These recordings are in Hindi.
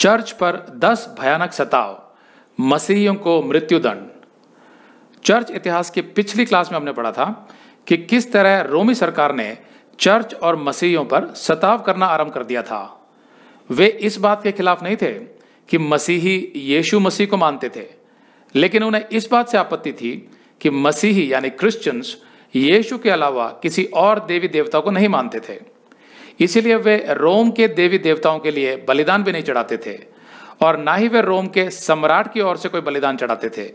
चर्च पर दस भयानक सताव मसीहियों को मृत्युदंड चर्च इतिहास की पिछली क्लास में हमने पढ़ा था कि किस तरह रोमी सरकार ने चर्च और मसीहियों पर सताव करना आरंभ कर दिया था वे इस बात के खिलाफ नहीं थे कि मसीही यीशु मसीह को मानते थे लेकिन उन्हें इस बात से आपत्ति थी कि मसीही यानी क्रिश्चियंस यीशु के अलावा किसी और देवी देवता को नहीं मानते थे इसीलिए वे रोम के देवी देवताओं के लिए बलिदान भी नहीं चढ़ाते थे और ना ही वे रोम के सम्राट की ओर से कोई बलिदान चढ़ाते थे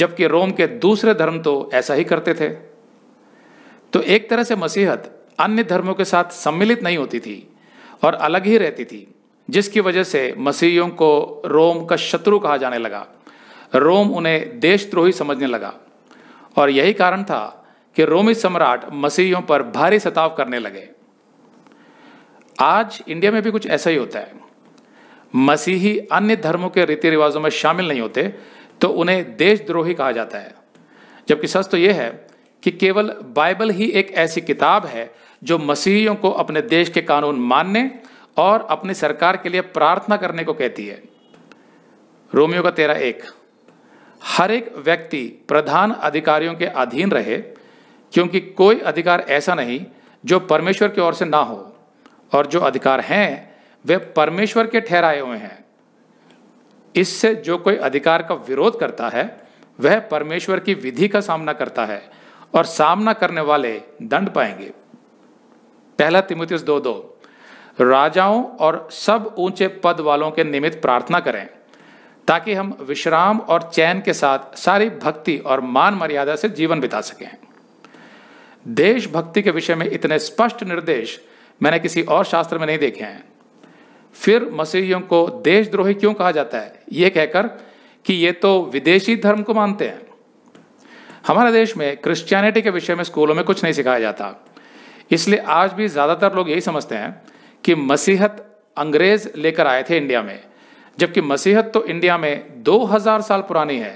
जबकि रोम के दूसरे धर्म तो ऐसा ही करते थे तो एक तरह से मसीहत अन्य धर्मों के साथ सम्मिलित नहीं होती थी और अलग ही रहती थी जिसकी वजह से मसीहियों को रोम का शत्रु कहा जाने लगा रोम उन्हें देशद्रोही समझने लगा और यही कारण था कि रोमी सम्राट मसीहियों पर भारी सताव करने लगे आज इंडिया में भी कुछ ऐसा ही होता है मसीही अन्य धर्मों के रीति रिवाजों में शामिल नहीं होते तो उन्हें देशद्रोही कहा जाता है जबकि सच तो यह है कि केवल बाइबल ही एक ऐसी किताब है जो मसीहियों को अपने देश के कानून मानने और अपनी सरकार के लिए प्रार्थना करने को कहती है रोमियो का तेरा एक हर एक व्यक्ति प्रधान अधिकारियों के अधीन रहे क्योंकि कोई अधिकार ऐसा नहीं जो परमेश्वर की ओर से ना हो और जो अधिकार हैं वे परमेश्वर के ठहराए हुए हैं इससे जो कोई अधिकार का विरोध करता है वह परमेश्वर की विधि का सामना करता है और सामना करने वाले दंड पाएंगे पहला तिमुतियस दो दो राजाओं और सब ऊंचे पद वालों के निमित्त प्रार्थना करें ताकि हम विश्राम और चैन के साथ सारी भक्ति और मान मर्यादा से जीवन बिता सकें देशभक्ति के विषय में इतने स्पष्ट निर्देश मैंने किसी और शास्त्र में नहीं देखे हैं फिर मसीहियों को देशद्रोही क्यों कहा जाता है ये कहकर कि ये तो विदेशी धर्म को मानते हैं हमारे देश में क्रिश्चियनिटी के विषय में स्कूलों में कुछ नहीं सिखाया जाता इसलिए आज भी ज़्यादातर लोग यही समझते हैं कि मसीहत अंग्रेज लेकर आए थे इंडिया में जबकि मसीहत तो इंडिया में 2000 साल पुरानी है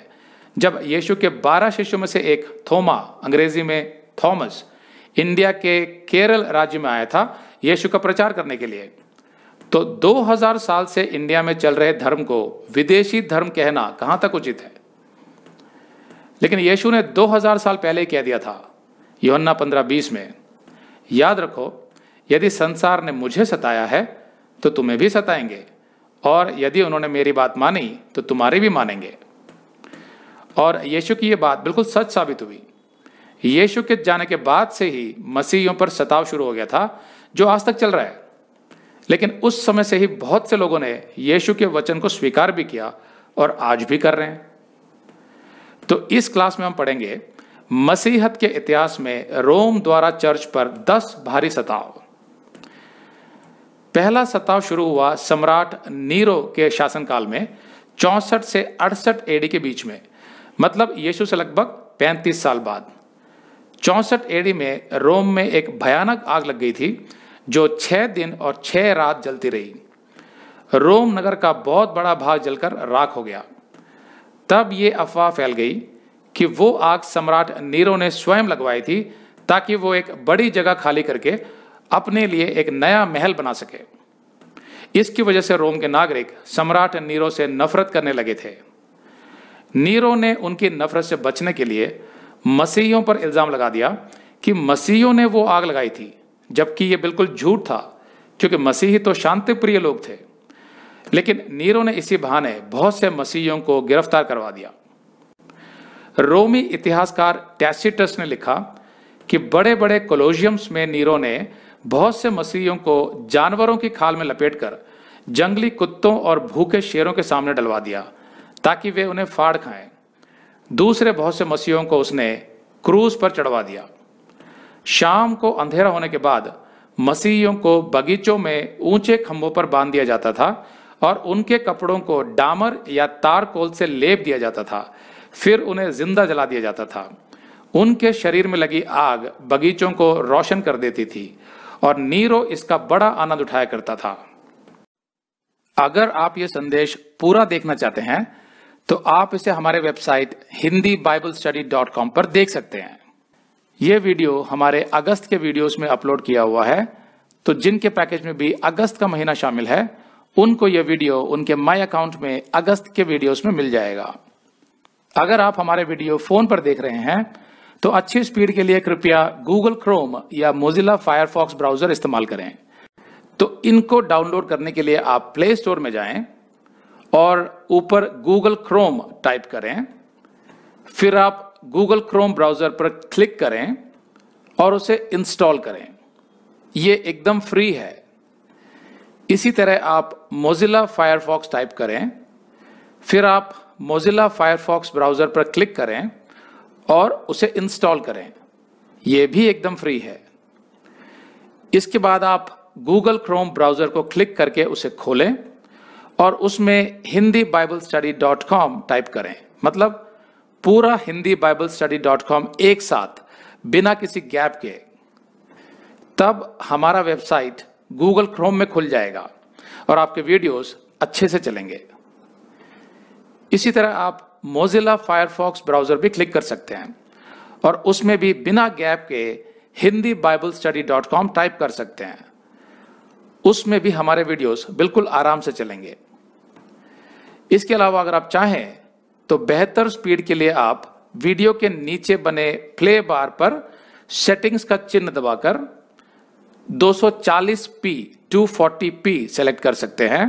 जब यीशु के 12 शिष्यों में से एक थोमा अंग्रेजी में थॉमस इंडिया के केरल राज्य में आया था यीशु का प्रचार करने के लिए तो 2000 साल से इंडिया में चल रहे धर्म को विदेशी धर्म कहना कहां तक उचित है लेकिन यीशु ने 2000 साल पहले कह दिया था योहन्ना पंद्रह बीस में याद रखो यदि संसार ने मुझे सताया है तो तुम्हें भी सताएंगे और यदि उन्होंने मेरी बात मानी तो तुम्हारी भी मानेंगे और यीशु की यह बात बिल्कुल सच साबित हुई यीशु के जाने के बाद से ही मसीहियों पर सताव शुरू हो गया था जो आज तक चल रहा है लेकिन उस समय से ही बहुत से लोगों ने यीशु के वचन को स्वीकार भी किया और आज भी कर रहे हैं तो इस क्लास में हम पढ़ेंगे मसीहत के इतिहास में रोम द्वारा चर्च पर दस भारी सताव पहला सताव शुरू हुआ सम्राट नीरो के शासनकाल में चौसठ से अड़सठ एडी के बीच में मतलब यीशु से लगभग 35 साल बाद चौसठ एडी में रोम में एक भयानक आग लग गई थी जो छह दिन और छह रात जलती रही रोम नगर का बहुत बड़ा भाग जलकर राख हो गया तब ये अफवाह फैल गई कि वो आग सम्राट नीरो ने स्वयं लगवाई थी ताकि वो एक बड़ी जगह खाली करके अपने लिए एक नया महल बना सके इसकी वजह से रोम के नागरिक सम्राट नीरो से नफरत करने लगे थे नीरो ने उनकी नफरत से बचने के लिए मसीहियों पर इल्ज़ाम लगा दिया कि मसीहियों ने वो आग लगाई थी जबकि ये बिल्कुल झूठ था क्योंकि मसीही तो शांति प्रिय लोग थे लेकिन नीरो ने इसी बहाने बहुत से मसीहियों को गिरफ्तार करवा दिया रोमी इतिहासकार टैसिटस ने लिखा कि बड़े बड़े कोलोजियम्स में नीरो ने बहुत से मसीहियों को जानवरों की खाल में लपेटकर जंगली कुत्तों और भूखे शेरों के सामने डलवा दिया ताकि वे उन्हें फाड़ खाएं दूसरे बहुत से मसीहों को उसने क्रूज पर चढ़वा दिया शाम को अंधेरा होने के बाद मसीहियों को बगीचों में ऊंचे खंभों पर बांध दिया जाता था और उनके कपड़ों को डामर या तारकोल से लेप दिया जाता था फिर उन्हें जिंदा जला दिया जाता था उनके शरीर में लगी आग बगीचों को रोशन कर देती थी और नीरो इसका बड़ा आनंद उठाया करता था अगर आप ये संदेश पूरा देखना चाहते हैं तो आप इसे हमारे website Hindi Bible study dot com पर देख सकते हैं ये वीडियो हमारे अगस्त के वीडियोस में अपलोड किया हुआ है तो जिनके पैकेज में भी अगस्त का महीना शामिल है उनको यह वीडियो उनके माई अकाउंट में अगस्त के वीडियोस में मिल जाएगा अगर आप हमारे वीडियो फोन पर देख रहे हैं तो अच्छी स्पीड के लिए कृपया गूगल क्रोम या मोजिला फायरफॉक्स ब्राउजर इस्तेमाल करें तो इनको डाउनलोड करने के लिए आप प्ले स्टोर में जाएं और ऊपर गूगल क्रोम टाइप करें फिर आप गूगल क्रोम ब्राउज़र पर क्लिक करें और उसे इंस्टॉल करें यह एकदम फ्री है इसी तरह आप मोजिला फायरफॉक्स टाइप करें फिर आप मोजिला फायरफॉक्स ब्राउज़र पर क्लिक करें और उसे इंस्टॉल करें यह भी एकदम फ्री है इसके बाद आप गूगल क्रोम ब्राउज़र को क्लिक करके उसे खोलें और उसमें Hindi Bible study dot com type करें मतलब पूरा Hindi Bible study dot com एक साथ बिना किसी गैप के तब हमारा वेबसाइट गूगल क्रोम में खुल जाएगा और आपके वीडियोस अच्छे से चलेंगे इसी तरह आप मोजिला फायरफॉक्स ब्राउजर भी क्लिक कर सकते हैं और उसमें भी बिना गैप के Hindi Bible study dot com type कर सकते हैं उसमें भी हमारे वीडियोस बिल्कुल आराम से चलेंगे इसके अलावा अगर आप चाहें तो बेहतर स्पीड के लिए आप वीडियो के नीचे बने प्ले बार पर सेटिंग्स का चिन्ह दबाकर 240p 240p सेलेक्ट कर सकते हैं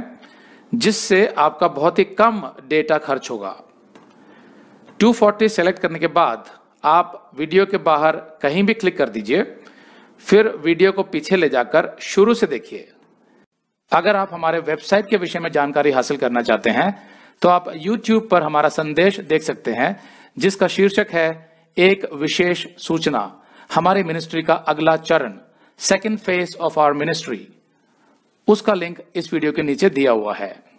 जिससे आपका बहुत ही कम डेटा खर्च होगा 240 सेलेक्ट करने के बाद आप वीडियो के बाहर कहीं भी क्लिक कर दीजिए फिर वीडियो को पीछे ले जाकर शुरू से देखिए अगर आप हमारे वेबसाइट के विषय में जानकारी हासिल करना चाहते हैं तो आप YouTube पर हमारा संदेश देख सकते हैं जिसका शीर्षक है एक विशेष सूचना हमारे मिनिस्ट्री का अगला चरण second phase of our ministry उसका लिंक इस वीडियो के नीचे दिया हुआ है